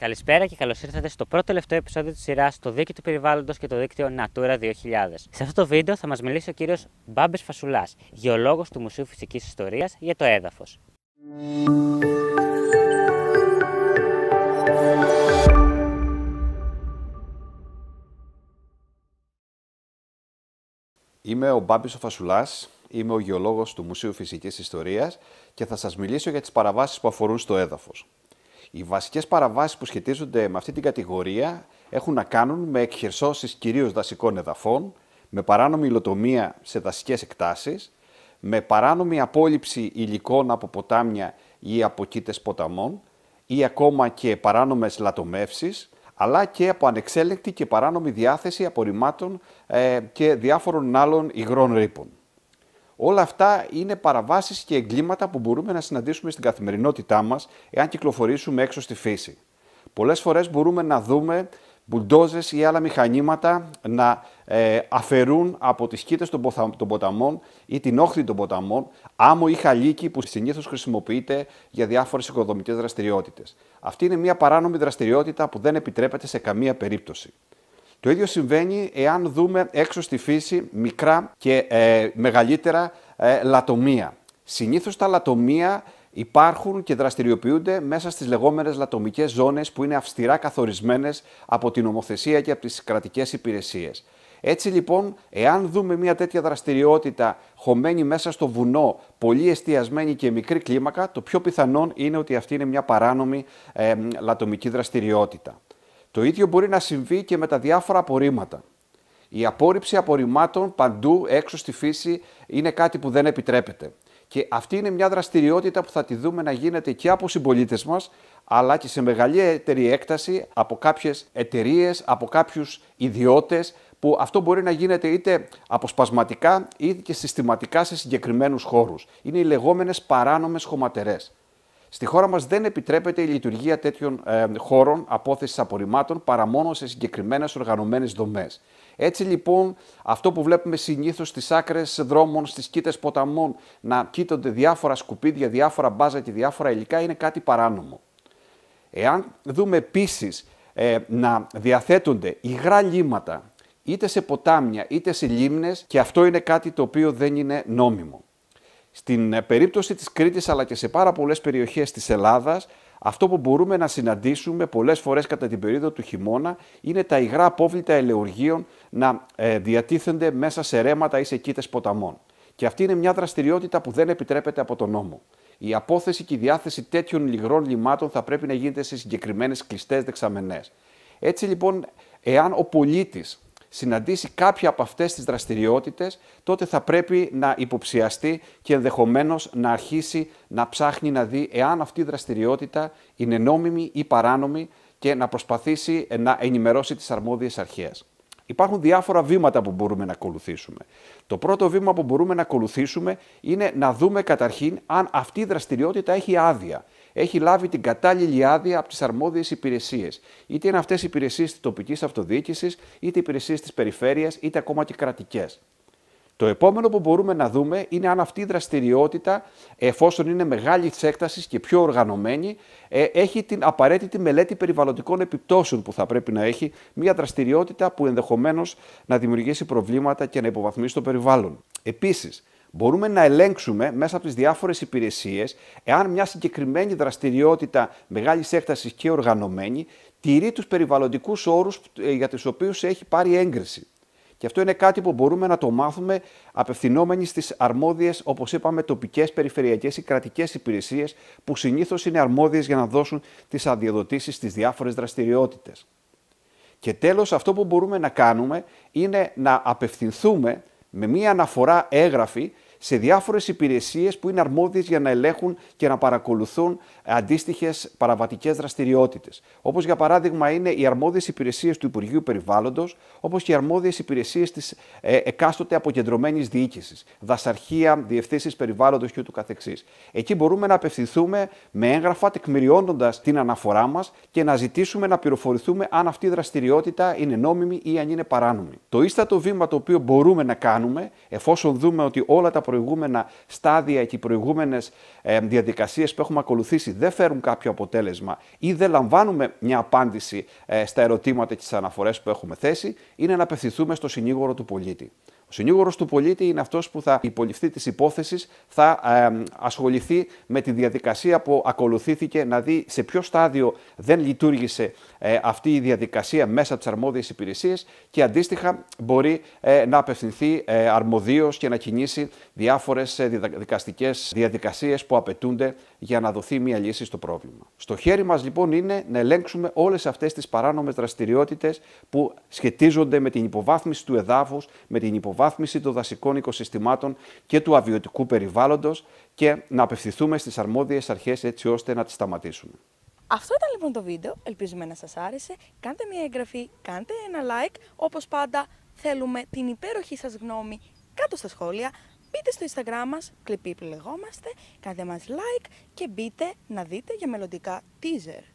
Καλησπέρα και καλώς ήρθατε στο πρώτο τελευταίο επεισόδιο της σειράς Το Δίκαιο του Περιβάλλοντος και το Δίκτυο Natura 2000. Σε αυτό το βίντεο θα μας μιλήσει ο κύριος Μπάμπης Φασουλάς, γεωλόγος του Μουσείου Φυσικής Ιστορίας για το έδαφος. Είμαι ο Μπάμπης Φασουλάς, είμαι ο γεωλόγος του Μουσείου Φυσικής Ιστορίας και θα σας μιλήσω για τις παραβάσεις που αφορούν στο έδαφος. Οι βασικές παραβάσεις που σχετίζονται με αυτή την κατηγορία έχουν να κάνουν με εκχερσώσεις κυρίως δασικών εδαφών, με παράνομη υλοτομία σε δασικές εκτάσεις, με παράνομη απόλυψη υλικών από ποτάμια ή από κήτες ποταμών ή ακόμα και παράνομες λατομεύσεις, αλλά και από ανεξέλεκτη και παράνομη διάθεση απορριμμάτων ε, και διάφορων άλλων υγρών ρήπων. Όλα αυτά είναι παραβάσεις και εγκλήματα που μπορούμε να συναντήσουμε στην καθημερινότητά μας εάν κυκλοφορήσουμε έξω στη φύση. Πολλές φορές μπορούμε να δούμε μπουλντόζες ή άλλα μηχανήματα να ε, αφαιρούν από τις κήτες των ποταμών ή την όχθη των ποταμών άμμο ή χαλίκι που συνήθως χρησιμοποιείται για διάφορες οικοδομικές δραστηριότητες. Αυτή είναι μια παράνομη δραστηριότητα που δεν επιτρέπεται σε καμία περίπτωση. Το ίδιο συμβαίνει εάν δούμε έξω στη φύση μικρά και ε, μεγαλύτερα ε, λατομεία. Συνήθως τα λατομία υπάρχουν και δραστηριοποιούνται μέσα στις λεγόμενες λατομικές ζώνες που είναι αυστηρά καθορισμένες από την ομοθεσία και από τις κρατικές υπηρεσίες. Έτσι λοιπόν, εάν δούμε μια τέτοια δραστηριότητα χωμένη μέσα στο βουνό, πολύ εστιασμένη και μικρή κλίμακα, το πιο πιθανόν είναι ότι αυτή είναι μια παράνομη ε, λατομική δραστηριότητα. Το ίδιο μπορεί να συμβεί και με τα διάφορα απορρίμματα. Η απόρριψη απορριμμάτων παντού έξω στη φύση είναι κάτι που δεν επιτρέπεται. Και αυτή είναι μια δραστηριότητα που θα τη δούμε να γίνεται και από συμπολίτες μας, αλλά και σε μεγαλύτερη έκταση από κάποιες εταιρείες, από κάποιους ιδιώτες, που αυτό μπορεί να γίνεται είτε αποσπασματικά είτε και συστηματικά σε συγκεκριμένους χώρους. Είναι οι λεγόμενες παράνομες χωματερές. Στη χώρα μας δεν επιτρέπεται η λειτουργία τέτοιων ε, χώρων απόθεσης απορριμμάτων παρά μόνο σε συγκεκριμένες οργανωμένες δομές. Έτσι λοιπόν, αυτό που βλέπουμε συνήθως στις άκρες δρόμων, στις κήτες ποταμών, να κοίτονται διάφορα σκουπίδια, διάφορα μπάζα και διάφορα υλικά είναι κάτι παράνομο. Εάν δούμε επίσης ε, να διαθέτονται υγρά λίμματα είτε σε ποτάμια είτε σε λίμνες και αυτό είναι κάτι το οποίο δεν είναι νόμιμο. Στην ε, περίπτωση της Κρήτης αλλά και σε πάρα πολλές περιοχές της Ελλάδας, αυτό που μπορούμε να συναντήσουμε πολλές φορές κατά την περίοδο του χειμώνα είναι τα υγρά απόβλητα ελαιοργείων να ε, διατίθενται μέσα σε ρέματα ή σε κήτες ποταμών. Και αυτή είναι μια δραστηριότητα που δεν επιτρέπεται από τον νόμο. Η απόθεση και η διάθεση τέτοιων λιγρών λιμάτων θα πρέπει να γίνεται σε συγκεκριμένες κλειστές δεξαμενές. Έτσι λοιπόν, εάν ο πολίτης συναντήσει κάποια από αυτές τις δραστηριότητες, τότε θα πρέπει να υποψιαστεί και ενδεχομένως να αρχίσει να ψάχνει να δει εάν αυτή η δραστηριότητα είναι νόμιμη ή παράνομη και να προσπαθήσει να ενημερώσει τις αρμόδιες αρχές. Υπάρχουν διάφορα βήματα που μπορούμε να ακολουθήσουμε. Το πρώτο βήμα που μπορούμε να ακολουθήσουμε είναι να δούμε καταρχήν αν αυτή η δραστηριότητα έχει άδεια έχει λάβει την κατάλληλη άδεια από τις αρμόδιες υπηρεσίες. Είτε είναι αυτές οι υπηρεσίες της τοπικής αυτοδιοίκησης, είτε υπηρεσίες της περιφέρειας, είτε ακόμα και κρατικές. Το επόμενο που μπορούμε να δούμε είναι αν αυτή η δραστηριότητα, εφόσον είναι μεγάλη έκτασης και πιο οργανωμένη, ε, έχει την απαραίτητη μελέτη περιβαλλοντικών επιπτώσεων που θα πρέπει να έχει μια δραστηριότητα που ενδεχομένως να δημιουργήσει προβλήματα και να υποβαθμίσει το περιβάλλον. Επίσης, Μπορούμε να ελέγξουμε μέσα από τις διάφορες υπηρεσίες εάν μια συγκεκριμένη δραστηριότητα μεγάλης έκτασης και οργανωμένη τηρεί τους περιβαλλοντικούς όρους ε, για τους οποίους έχει πάρει έγκριση. Και αυτό είναι κάτι που μπορούμε να το μάθουμε απευθυνόμενοι στις αρμόδιες, όπως είπαμε, τοπικές, περιφερειακές ή κρατικές υπηρεσίες που συνήθως είναι αρμόδιες για να δώσουν τις αδειοδοτήσεις στις διάφορες δραστηριότητες. Και τέλος αυτό που μπορούμε να κάνουμε είναι να απευθυνθούμε με μία αναφορά έγγραφη σε διάφορες υπηρεσίες που είναι αρμόδιες για να ελέγχουν και να παρακολουθούν αντίστοιχες παραβατικές δραστηριότητες. Όπως για παράδειγμα είναι οι αρμόδιες υπηρεσίες του Υπουργείου Περιβάλλοντος, όπως και οι αρμόδιες υπηρεσίες της ε, εκάστοτε αποκεντρωμένης διοίκησης, δασαρχία, διευθύνσεις περιβάλλοντος και Εκεί μπορούμε να απευθυνθούμε με έγγραφα τεκμηριώνοντας την αναφορά μας και να ζητήσουμε να πληροφορηθούμε αν αυτή η δραστηριότητα είναι νόμιμη ή αν είναι παράνομη. Το ίστατο βήμα το οποίο μπορούμε να κάνουμε, εφόσον δούμε ότι όλα τα προηγούμενα στάδια και οι προηγούμενες διαδικασίες που έχουμε ακολουθήσει δεν φέρουν κάποιο αποτέλεσμα ή δεν λαμβάνουμε μια απάντηση ε, στα ερωτήματα και τις αναφορές που έχουμε θέσει, είναι να απευθυνθούμε στο συνήγορο του πολίτη. Ο συνήγορος του πολίτη είναι αυτός που θα υποληφθεί της υπόθεσης, θα ασχοληθεί με τη διαδικασία που ακολουθήθηκε, να δει σε ποιο στάδιο δεν λειτουργήσε ε, αυτή η διαδικασία μέσα από τι αρμόδιε υπηρεσίε και αντίστοιχα μπορεί ε, να απευθυνθεί ε, αρμοδίως και να κινήσει διάφορες δικαστικέ διαδικασίες που απαιτούνται για να δοθεί μια λύση στο πρόβλημα. Στο χέρι μας λοιπόν είναι να ελέγξουμε όλες αυτές τις παράνομες δραστηριότητες που σχετίζονται με την υποβάθμιση του εδάφους, με την υποβάθμιση αναβάθμιση των δασικών οικοσυστημάτων και του αβιωτικού περιβάλλοντος και να απευθυνθούμε στις αρμόδιες αρχές έτσι ώστε να τις σταματήσουμε. Αυτό ήταν λοιπόν το βίντεο, ελπίζουμε να σας άρεσε. Κάντε μια εγγραφή, κάντε ένα like. Όπως πάντα θέλουμε την υπέροχή σας γνώμη κάτω στα σχόλια. Μπείτε στο Instagram μας, κλπ. λεγόμαστε, κάντε μας like και μπείτε να δείτε για μελλοντικά teaser.